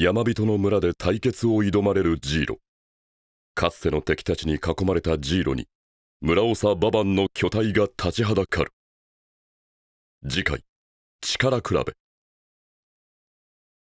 山人の村で対決を挑まれるジーロかつての敵たちに囲まれたジーロに村長ババンの巨体が立ちはだかる次回力比べ